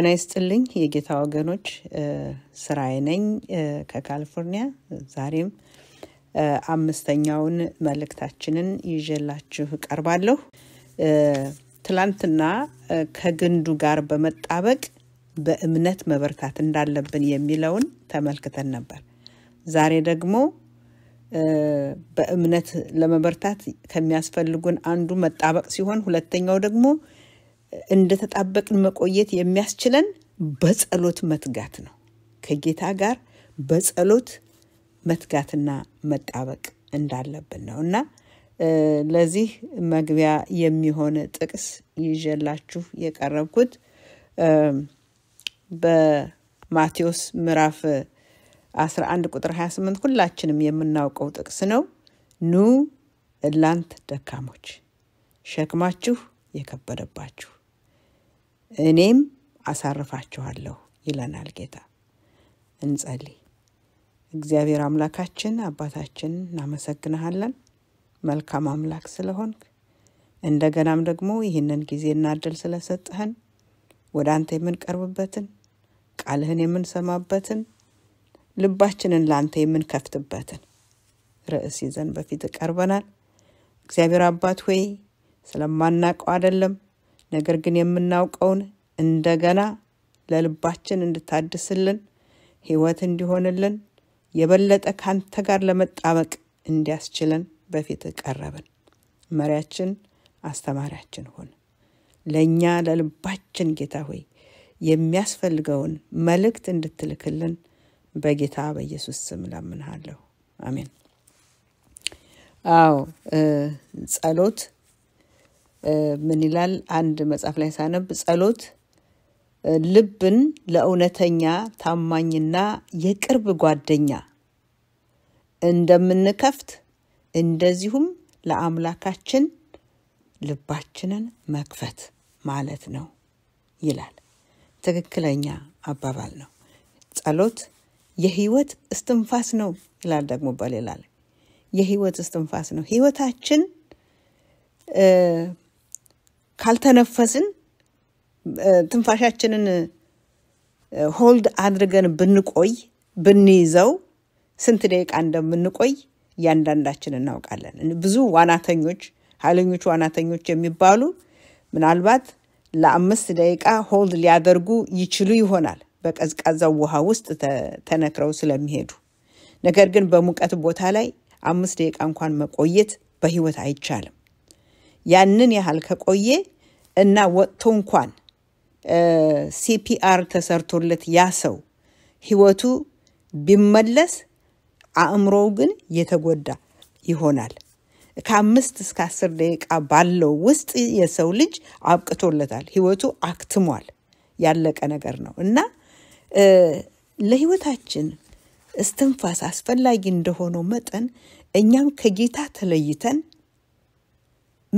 ጤና ይስጥልኝ የጌታ ወገኖች፣ ስራዬ ነኝ ከካሊፎርኒያ። ዛሬም አምስተኛውን መልእክታችንን ይዤላችሁ ቀርባለሁ። ትላንትና ከግንዱ ጋር በመጣበቅ በእምነት መበርታት እንዳለብን የሚለውን ተመልክተን ነበር። ዛሬ ደግሞ በእምነት ለመበርታት ከሚያስፈልጉን አንዱ መጣበቅ ሲሆን ሁለተኛው ደግሞ እንደተጣበቅን መቆየት የሚያስችለን በጸሎት መትጋት ነው። ከጌታ ጋር በጸሎት መትጋትና መጣበቅ እንዳለብን ነው እና ለዚህ መግቢያ የሚሆን ጥቅስ ይዤላችሁ የቀረብኩት በማቴዎስ ምዕራፍ 11 ቁጥር 28 ሁላችንም የምናውቀው ጥቅስ ነው። ኑ እላንት ደካሞች ሸክማችሁ የከበደባችሁ እኔም አሳርፋችኋለሁ ይለናል ጌታ። እንጸልይ። እግዚአብሔር አምላካችን አባታችን እናመሰግንሃለን፣ መልካም አምላክ ስለሆንክ እንደገናም ደግሞ ይህንን ጊዜ እናድል ስለሰጠህን ወደ አንተ የምንቀርብበትን ቃልህን የምንሰማበትን ልባችንን ለአንተ የምንከፍትበትን ርዕስ ይዘን በፊት ቀርበናል። እግዚአብሔር አባት ሆይ ስለማናቀው አይደለም ነገር ግን የምናውቀውን እንደገና ለልባችን እንድታድስልን ህይወት እንዲሆንልን የበለጠ ካንተ ጋር ለመጣበቅ እንዲያስችለን በፊት ቀረብን። መሪያችን፣ አስተማሪያችን ሁን። ለእኛ ለልባችን ጌታ ሆይ የሚያስፈልገውን መልእክት እንድትልክልን በጌታ በኢየሱስ ስም ለምንሃለሁ። አሜን። አዎ ጸሎት ምን ይላል? አንድ መጽሐፍ ላይ ሳነብ ጸሎት ልብን ለእውነተኛ ታማኝና የቅርብ ጓደኛ እንደምንከፍት እንደዚሁም ለአምላካችን ልባችንን መክፈት ማለት ነው ይላል። ትክክለኛ አባባል ነው። ጸሎት የህይወት እስትንፋስ ነው ይላል ደግሞ በሌላ ላይ የህይወት እስትንፋስ ነው። ህይወታችን ካልተነፈስን ትንፋሻችንን ሆልድ አድርገን ብንቆይ ብንይዘው ስንት ደቂቃ እንደምንቆይ እያንዳንዳችን እናውቃለን። ብዙ ዋናተኞች ኃይለኞቹ ዋናተኞች የሚባሉ ምናልባት ለአምስት ደቂቃ ሆልድ ሊያደርጉ ይችሉ ይሆናል በቀዝቃዛው ውሃ ውስጥ ተነክረው ስለሚሄዱ። ነገር ግን በሙቀት ቦታ ላይ አምስት ደቂቃ እንኳን መቆየት በህይወት አይቻልም። ያንን ያህል ከቆየ እና ወጥቶ እንኳን ሲፒአር ተሰርቶለት ያ ሰው ህይወቱ ቢመለስ አእምሮው ግን የተጎዳ ይሆናል። ከአምስት እስከ አስር ደቂቃ ባለው ውስጥ የሰው ልጅ አብቅቶለታል። ህይወቱ አክትሟል። ያለቀ ነገር ነው እና ለህይወታችን እስትንፋስ አስፈላጊ እንደሆነው መጠን እኛም ከጌታ ተለይተን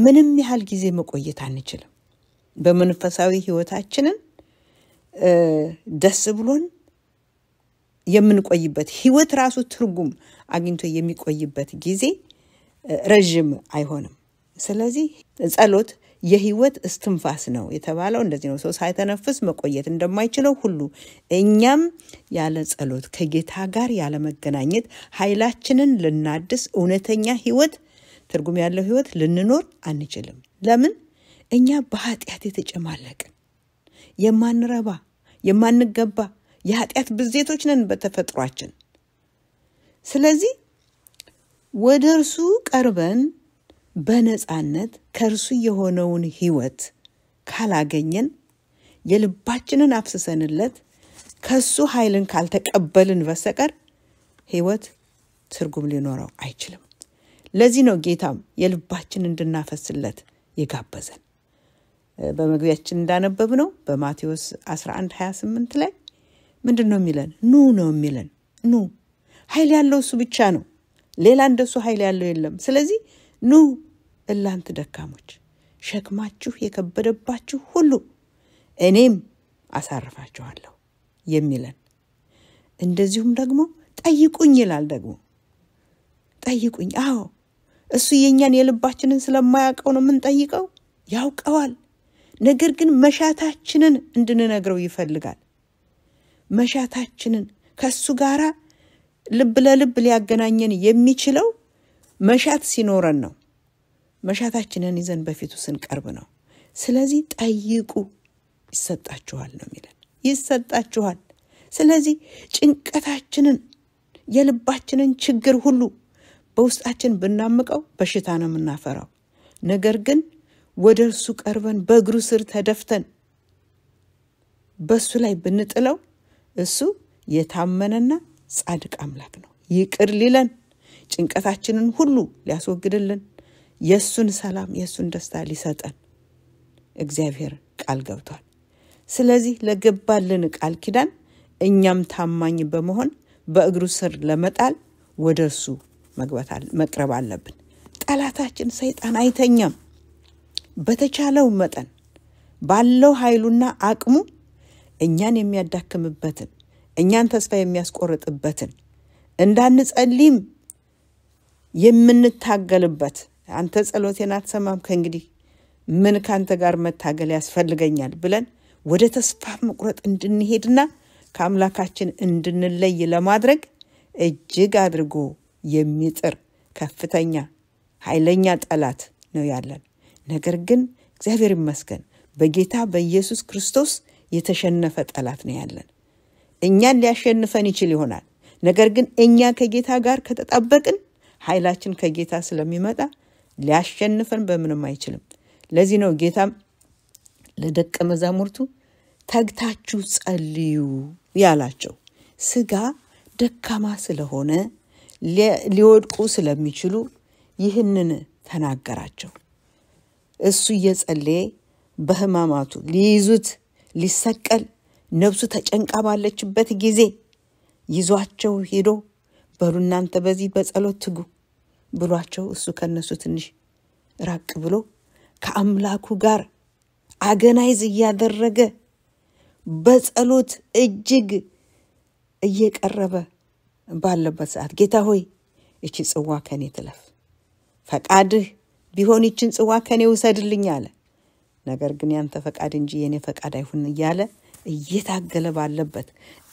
ምንም ያህል ጊዜ መቆየት አንችልም። በመንፈሳዊ ህይወታችንን ደስ ብሎን የምንቆይበት ህይወት ራሱ ትርጉም አግኝቶ የሚቆይበት ጊዜ ረዥም አይሆንም። ስለዚህ ጸሎት የህይወት እስትንፋስ ነው የተባለው እንደዚህ ነው። ሰው ሳይተነፍስ መቆየት እንደማይችለው ሁሉ እኛም ያለ ጸሎት ከጌታ ጋር ያለ መገናኘት ኃይላችንን ልናድስ እውነተኛ ህይወት ትርጉም ያለው ህይወት ልንኖር አንችልም። ለምን? እኛ በኃጢአት የተጨማለቅን የማንረባ የማንገባ የኃጢአት ብዜቶች ነን በተፈጥሯችን። ስለዚህ ወደ እርሱ ቀርበን በነፃነት ከእርሱ የሆነውን ህይወት ካላገኘን የልባችንን አፍስሰንለት ከሱ ኃይልን ካልተቀበልን በስተቀር ህይወት ትርጉም ሊኖረው አይችልም። ለዚህ ነው ጌታም የልባችን እንድናፈስለት የጋበዘን። በመግቢያችን እንዳነበብ ነው በማቴዎስ 11 28 ላይ ምንድን ነው የሚለን? ኑ ነው የሚለን። ኑ ኃይል ያለው እሱ ብቻ ነው። ሌላ እንደሱ ኃይል ያለው የለም። ስለዚህ ኑ እላንት ደካሞች፣ ሸክማችሁ የከበደባችሁ ሁሉ እኔም አሳርፋችኋለሁ የሚለን እንደዚሁም ደግሞ ጠይቁኝ ይላል ደግሞ ጠይቁኝ። አዎ እሱ የእኛን የልባችንን ስለማያውቀው ነው የምንጠይቀው? ያውቀዋል። ነገር ግን መሻታችንን እንድንነግረው ይፈልጋል። መሻታችንን ከሱ ጋር ልብ ለልብ ሊያገናኘን የሚችለው መሻት ሲኖረን ነው። መሻታችንን ይዘን በፊቱ ስንቀርብ ነው። ስለዚህ ጠይቁ፣ ይሰጣችኋል ነው የሚለን። ይሰጣችኋል። ስለዚህ ጭንቀታችንን የልባችንን ችግር ሁሉ በውስጣችን ብናምቀው በሽታ ነው የምናፈራው። ነገር ግን ወደ እርሱ ቀርበን በእግሩ ስር ተደፍተን በእሱ ላይ ብንጥለው እሱ የታመነና ጻድቅ አምላክ ነው። ይቅር ሊለን፣ ጭንቀታችንን ሁሉ ሊያስወግድልን፣ የእሱን ሰላም የእሱን ደስታ ሊሰጠን እግዚአብሔር ቃል ገብቷል። ስለዚህ ለገባልን ቃል ኪዳን እኛም ታማኝ በመሆን በእግሩ ስር ለመጣል ወደ እርሱ መቅረብ አለብን። ጠላታችን ሰይጣን አይተኛም። በተቻለው መጠን ባለው ኃይሉና አቅሙ እኛን የሚያዳክምበትን እኛን ተስፋ የሚያስቆርጥበትን እንዳንጸልይም የምንታገልበት አንተ ጸሎቴን አትሰማም፣ ከእንግዲህ ምን ከአንተ ጋር መታገል ያስፈልገኛል ብለን ወደ ተስፋ መቁረጥ እንድንሄድና ከአምላካችን እንድንለይ ለማድረግ እጅግ አድርጎ የሚጥር ከፍተኛ ኃይለኛ ጠላት ነው ያለን። ነገር ግን እግዚአብሔር ይመስገን በጌታ በኢየሱስ ክርስቶስ የተሸነፈ ጠላት ነው ያለን። እኛን ሊያሸንፈን ይችል ይሆናል። ነገር ግን እኛ ከጌታ ጋር ከተጣበቅን ኃይላችን ከጌታ ስለሚመጣ ሊያሸንፈን በምንም አይችልም። ለዚህ ነው ጌታም ለደቀ መዛሙርቱ ተግታችሁ ጸልዩ ያላቸው። ስጋ ደካማ ስለሆነ ሊወድቁ ስለሚችሉ ይህንን ተናገራቸው። እሱ እየጸለየ በሕማማቱ ሊይዙት ሊሰቀል ነፍሱ ተጨንቃ ባለችበት ጊዜ ይዟቸው ሄዶ በሉ እናንተ በዚህ በጸሎት ትጉ ብሏቸው እሱ ከነሱ ትንሽ ራቅ ብሎ ከአምላኩ ጋር አገናይዝ እያደረገ በጸሎት እጅግ እየቀረበ ባለበት ሰዓት ጌታ ሆይ እቺ ጽዋ ከኔ ትለፍ፣ ፈቃድህ ቢሆን ይችን ጽዋ ከኔ ውሰድልኝ አለ። ነገር ግን ያንተ ፈቃድ እንጂ የእኔ ፈቃድ አይሁን እያለ እየታገለ ባለበት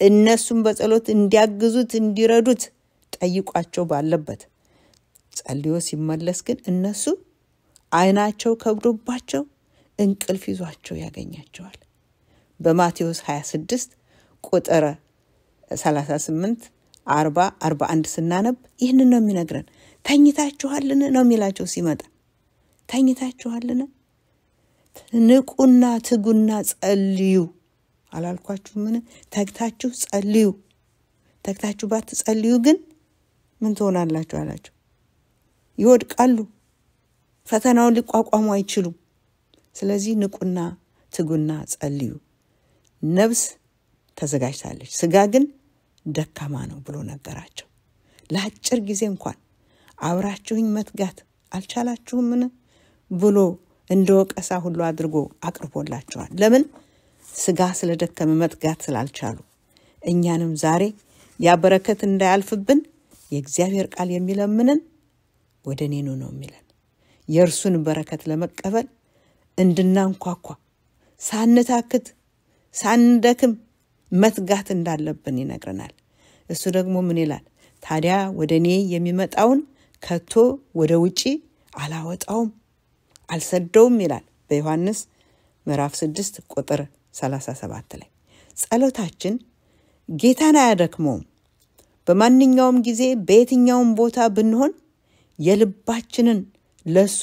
እነሱም በጸሎት እንዲያግዙት እንዲረዱት ጠይቋቸው ባለበት ጸልዮ ሲመለስ ግን እነሱ አይናቸው ከብዶባቸው እንቅልፍ ይዟቸው ያገኛቸዋል። በማቴዎስ 26 ቁጥር 38 አርባ አርባ አንድ ስናነብ ይህንን ነው የሚነግረን። ተኝታችኋልን ነው የሚላቸው ሲመጣ ተኝታችኋልን? ንቁና ትጉና ጸልዩ አላልኳችሁ? ምን ተግታችሁ ጸልዩ። ተግታችሁ ባትጸልዩ ግን ምን ትሆናላችሁ አላቸው። ይወድቃሉ፣ ፈተናውን ሊቋቋሙ አይችሉም። ስለዚህ ንቁና ትጉና ጸልዩ። ነብስ ተዘጋጅታለች፣ ስጋ ግን ደካማ ነው ብሎ ነገራቸው። ለአጭር ጊዜ እንኳን አብራችሁኝ መትጋት አልቻላችሁምን ብሎ እንደ ወቀሳ ሁሉ አድርጎ አቅርቦላቸዋል። ለምን ስጋ ስለደከመ መትጋት ስላልቻሉ። እኛንም ዛሬ ያ በረከት እንዳያልፍብን የእግዚአብሔር ቃል የሚለምንን ወደ እኔኑ ነው የሚለን። የእርሱን በረከት ለመቀበል እንድናንኳኳ ሳንታክት ሳንደክም መትጋት እንዳለብን ይነግረናል። እሱ ደግሞ ምን ይላል? ታዲያ ወደ እኔ የሚመጣውን ከቶ ወደ ውጪ አላወጣውም፣ አልሰደውም ይላል በዮሐንስ ምዕራፍ 6 ቁጥር 37 ላይ። ጸሎታችን ጌታን አያደክመውም። በማንኛውም ጊዜ በየትኛውም ቦታ ብንሆን የልባችንን ለሱ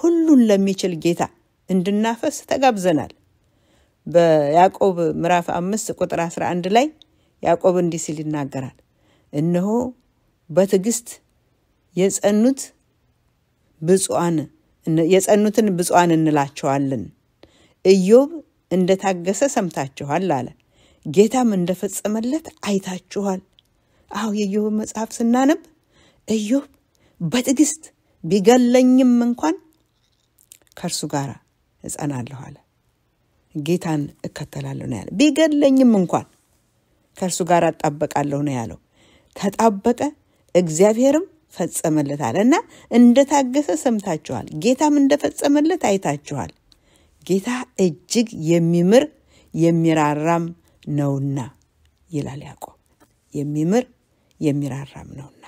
ሁሉን ለሚችል ጌታ እንድናፈስ ተጋብዘናል። በያዕቆብ ምዕራፍ አምስት ቁጥር 11 ላይ ያዕቆብ እንዲህ ሲል ይናገራል። እነሆ በትዕግስት የጸኑት ብፁዓን የጸኑትን ብፁዓን እንላቸዋለን። ኢዮብ እንደታገሰ ሰምታችኋል አለ። ጌታም እንደፈጸመለት አይታችኋል። አሁ የኢዮብን መጽሐፍ ስናነብ ኢዮብ በትዕግስት ቢገለኝም እንኳን ከእርሱ ጋር እጸናለሁ አለ። ጌታን እከተላለሁ ነው ያለ። ቢገለኝም እንኳን ከእርሱ ጋር አጣበቃለሁ ነው ያለው። ተጣበቀ፣ እግዚአብሔርም ፈጸመለት አለ እና እንደታገሰ ሰምታችኋል። ጌታም እንደፈጸመለት አይታችኋል። ጌታ እጅግ የሚምር የሚራራም ነውና ይላል ያዕቆብ። የሚምር የሚራራም ነውና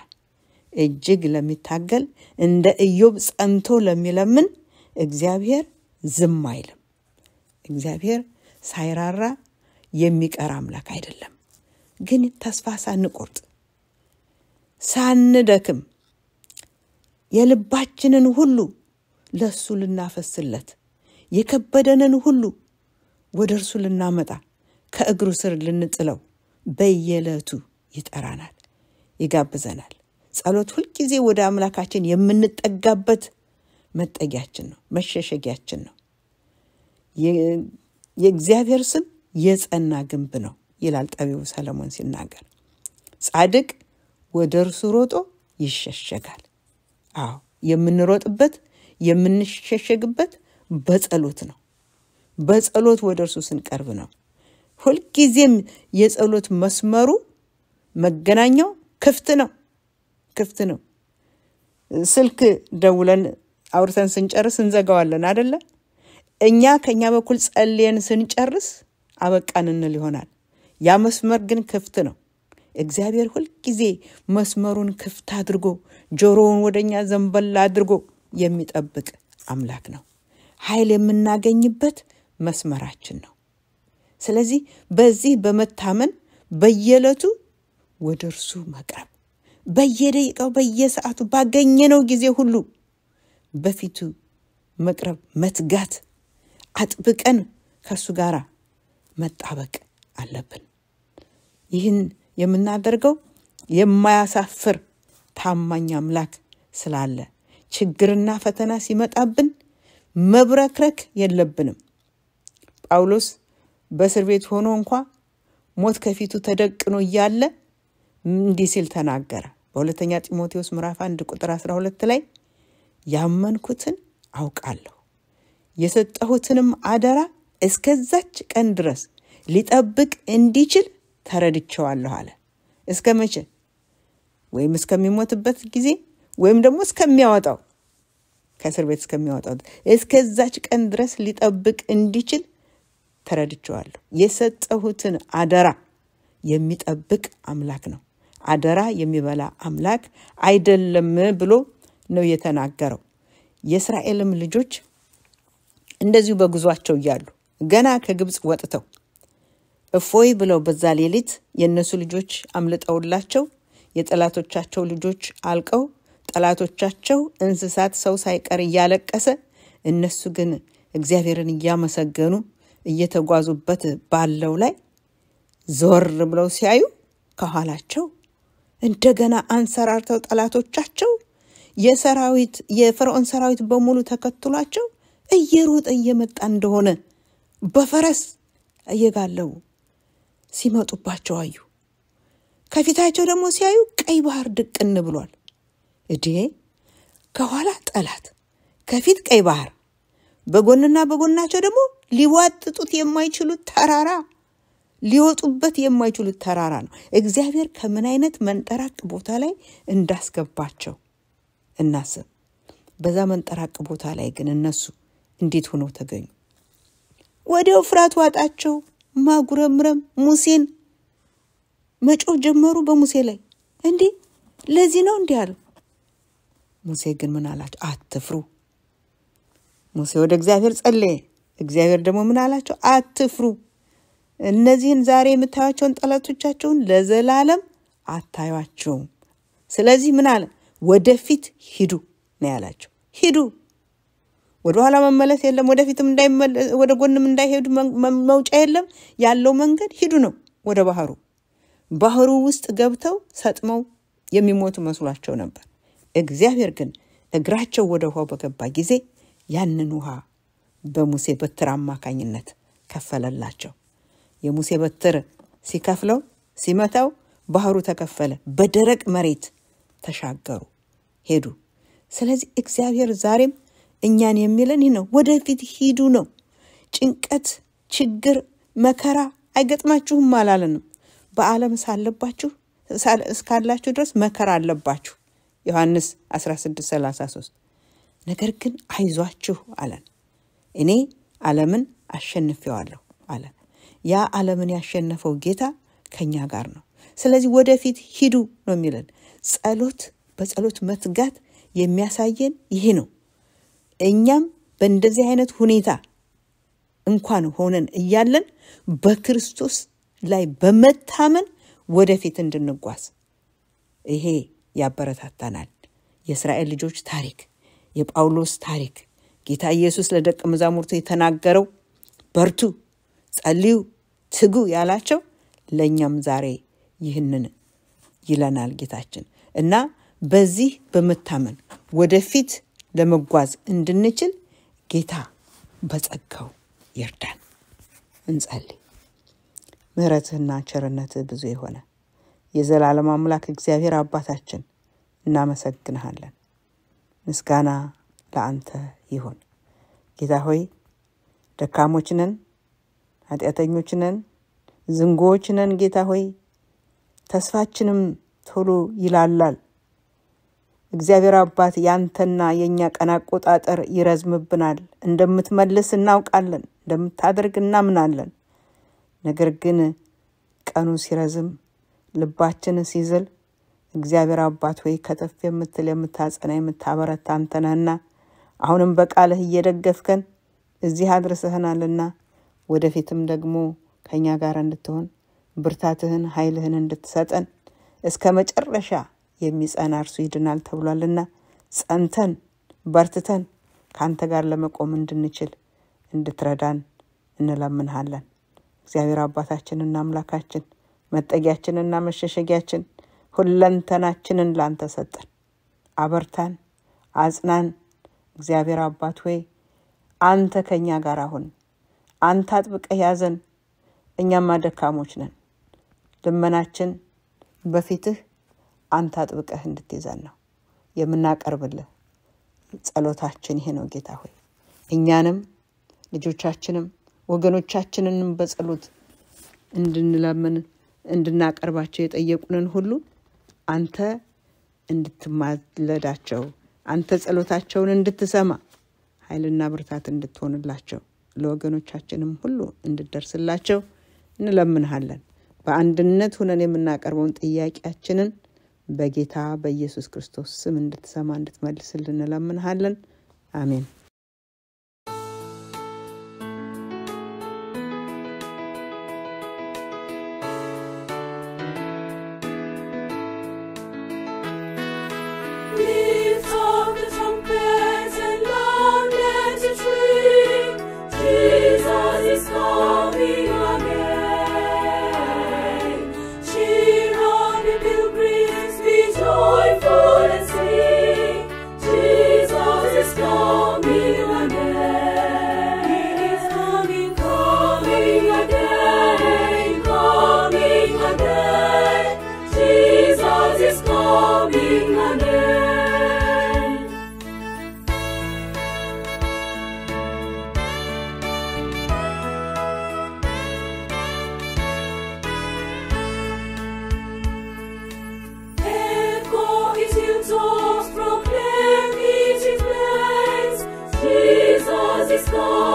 እጅግ ለሚታገል እንደ ኢዮብ ጸንቶ ለሚለምን እግዚአብሔር ዝም አይልም። እግዚአብሔር ሳይራራ የሚቀር አምላክ አይደለም። ግን ተስፋ ሳንቆርጥ ሳንደክም የልባችንን ሁሉ ለእሱ ልናፈስለት የከበደንን ሁሉ ወደ እርሱ ልናመጣ ከእግሩ ስር ልንጥለው በየዕለቱ ይጠራናል፣ ይጋብዘናል። ጸሎት ሁልጊዜ ወደ አምላካችን የምንጠጋበት መጠጊያችን ነው፣ መሸሸጊያችን ነው። የእግዚአብሔር ስም የጸና ግንብ ነው ይላል ጠቢቡ ሰለሞን ሲናገር። ጻድቅ ወደ እርሱ ሮጦ ይሸሸጋል። አዎ የምንሮጥበት የምንሸሸግበት በጸሎት ነው። በጸሎት ወደ እርሱ ስንቀርብ ነው። ሁልጊዜም የጸሎት መስመሩ መገናኛው ክፍት ነው፣ ክፍት ነው። ስልክ ደውለን አውርተን ስንጨርስ እንዘጋዋለን አደለ? እኛ ከእኛ በኩል ጸልየን ስንጨርስ አበቃን እንል ይሆናል። ያ መስመር ግን ክፍት ነው። እግዚአብሔር ሁልጊዜ መስመሩን ክፍት አድርጎ ጆሮውን ወደኛ ዘንበል አድርጎ የሚጠብቅ አምላክ ነው። ኃይል የምናገኝበት መስመራችን ነው። ስለዚህ በዚህ በመታመን በየዕለቱ ወደ እርሱ መቅረብ፣ በየደቂቃው በየሰዓቱ ባገኘነው ጊዜ ሁሉ በፊቱ መቅረብ መትጋት አጥብቀን ከእሱ ጋር መጣበቅ አለብን። ይህን የምናደርገው የማያሳፍር ታማኝ አምላክ ስላለ ችግርና ፈተና ሲመጣብን መብረክረክ የለብንም። ጳውሎስ በእስር ቤት ሆኖ እንኳ ሞት ከፊቱ ተደቅኖ እያለ እንዲህ ሲል ተናገረ። በሁለተኛ ጢሞቴዎስ ምዕራፍ 1 ቁጥር 12 ላይ ያመንኩትን አውቃለሁ የሰጠሁትንም አደራ እስከዛች ቀን ድረስ ሊጠብቅ እንዲችል ተረድቸዋለሁ አለ። እስከ መቼ? ወይም እስከሚሞትበት ጊዜ ወይም ደግሞ እስከሚያወጣው ከእስር ቤት እስከሚያወጣው እስከዛች ቀን ድረስ ሊጠብቅ እንዲችል ተረድቸዋለሁ። የሰጠሁትን አደራ የሚጠብቅ አምላክ ነው። አደራ የሚበላ አምላክ አይደለም ብሎ ነው የተናገረው። የእስራኤልም ልጆች እንደዚሁ በጉዟቸው እያሉ ገና ከግብፅ ወጥተው እፎይ ብለው በዛ ሌሊት የእነሱ ልጆች አምልጠውላቸው የጠላቶቻቸው ልጆች አልቀው ጠላቶቻቸው እንስሳት ሰው ሳይቀር እያለቀሰ እነሱ ግን እግዚአብሔርን እያመሰገኑ እየተጓዙበት ባለው ላይ ዞር ብለው ሲያዩ ከኋላቸው እንደገና አንሰራርተው ጠላቶቻቸው የሰራዊት የፈርዖን ሰራዊት በሙሉ ተከትሏቸው እየሮጠ እየመጣ እንደሆነ በፈረስ እየጋለቡ ሲመጡባቸው አዩ። ከፊታቸው ደግሞ ሲያዩ ቀይ ባህር ድቅን ብሏል። እዴ ከኋላ ጠላት፣ ከፊት ቀይ ባህር፣ በጎንና በጎናቸው ደግሞ ሊዋጥጡት የማይችሉት ተራራ ሊወጡበት የማይችሉት ተራራ ነው። እግዚአብሔር ከምን አይነት መንጠራቅ ቦታ ላይ እንዳስገባቸው እናስብ። በዛ መንጠራቅ ቦታ ላይ ግን እነሱ እንዴት ሆነው ተገኙ? ወዲያው ፍርሃት ዋጣቸው። ማጉረምረም፣ ሙሴን መጮህ ጀመሩ በሙሴ ላይ። እንዲህ ለዚህ ነው እንዲህ አለው። ሙሴ ግን ምን አላቸው? አትፍሩ። ሙሴ ወደ እግዚአብሔር ጸለየ። እግዚአብሔር ደግሞ ምን አላቸው? አትፍሩ። እነዚህን ዛሬ የምታዩቸውን ጠላቶቻቸውን ለዘላለም አታዩቸውም። ስለዚህ ምን አለ? ወደፊት ሂዱ ነው ያላቸው። ሂዱ ወደ ኋላ መመለስ የለም። ወደፊትም ወደ ጎንም እንዳይሄዱ መውጫ የለም። ያለው መንገድ ሂዱ ነው ወደ ባህሩ። ባህሩ ውስጥ ገብተው ሰጥመው የሚሞቱ መስሏቸው ነበር። እግዚአብሔር ግን እግራቸው ወደ ውሃው በገባ ጊዜ ያንን ውሃ በሙሴ በትር አማካኝነት ከፈለላቸው። የሙሴ በትር ሲከፍለው ሲመታው ባህሩ ተከፈለ። በደረቅ መሬት ተሻገሩ ሄዱ። ስለዚህ እግዚአብሔር ዛሬም እኛን የሚለን ይህ ነው። ወደፊት ሂዱ ነው። ጭንቀት፣ ችግር፣ መከራ አይገጥማችሁም አላለንም። በዓለም ሳለባችሁ እስካላችሁ ድረስ መከራ አለባችሁ ዮሐንስ 1633 ነገር ግን አይዟችሁ አለን። እኔ ዓለምን አሸንፌዋለሁ አለ። ያ ዓለምን ያሸነፈው ጌታ ከኛ ጋር ነው። ስለዚህ ወደፊት ሂዱ ነው የሚለን። ጸሎት፣ በጸሎት መትጋት የሚያሳየን ይሄ ነው። እኛም በእንደዚህ አይነት ሁኔታ እንኳን ሆነን እያለን በክርስቶስ ላይ በመታመን ወደፊት እንድንጓዝ ይሄ ያበረታታናል። የእስራኤል ልጆች ታሪክ፣ የጳውሎስ ታሪክ፣ ጌታ ኢየሱስ ለደቀ መዛሙርቱ የተናገረው በርቱ፣ ጸልዩ፣ ትጉ ያላቸው ለእኛም ዛሬ ይህንን ይለናል ጌታችን እና በዚህ በመታመን ወደፊት ለመጓዝ እንድንችል ጌታ በጸጋው ይርዳን። እንጸልይ። ምሕረትህና ቸርነትህ ብዙ የሆነ የዘላለም አምላክ እግዚአብሔር አባታችን እናመሰግንሃለን። ምስጋና ለአንተ ይሁን። ጌታ ሆይ ደካሞች ነን፣ ኃጢአተኞች ነን፣ ዝንጎዎች ነን። ጌታ ሆይ ተስፋችንም ቶሎ ይላላል። እግዚአብሔር አባት ያንተና የእኛ ቀን አቆጣጠር ይረዝምብናል። እንደምትመልስ እናውቃለን፣ እንደምታደርግ እናምናለን። ነገር ግን ቀኑ ሲረዝም ልባችን ሲዝል እግዚአብሔር አባት ወይ ከተፍ የምትል የምታጸና የምታበረታ አንተነህና አሁንም በቃልህ እየደገፍከን እዚህ አድርሰህናልና ወደፊትም ደግሞ ከእኛ ጋር እንድትሆን ብርታትህን ኃይልህን እንድትሰጠን እስከ መጨረሻ የሚጸና እርሱ ይድናል ተብሏልና ጸንተን በርትተን ከአንተ ጋር ለመቆም እንድንችል እንድትረዳን እንለምንሃለን። እግዚአብሔር አባታችንና አምላካችን መጠጊያችንና መሸሸጊያችን ሁለንተናችንን ላንተ ሰጠን። አበርታን፣ አጽናን። እግዚአብሔር አባት ሆይ አንተ ከእኛ ጋር አሁን አንተ አጥብቀህ ያዘን። እኛማ ደካሞች ነን። ልመናችን በፊትህ አንተ አጥብቀህ እንድትይዘን ነው የምናቀርብልህ። ጸሎታችን ይሄ ነው። ጌታ ሆይ እኛንም ልጆቻችንም ወገኖቻችንንም በጸሎት እንድንለምን እንድናቀርባቸው የጠየቁንን ሁሉ አንተ እንድትማለዳቸው አንተ ጸሎታቸውን እንድትሰማ ኃይልና ብርታት እንድትሆንላቸው ለወገኖቻችንም ሁሉ እንድደርስላቸው እንለምንሃለን። በአንድነት ሁነን የምናቀርበውን ጥያቄያችንን በጌታ በኢየሱስ ክርስቶስ ስም እንድትሰማ እንድትመልስልን እንለምንሃለን። አሜን። discord.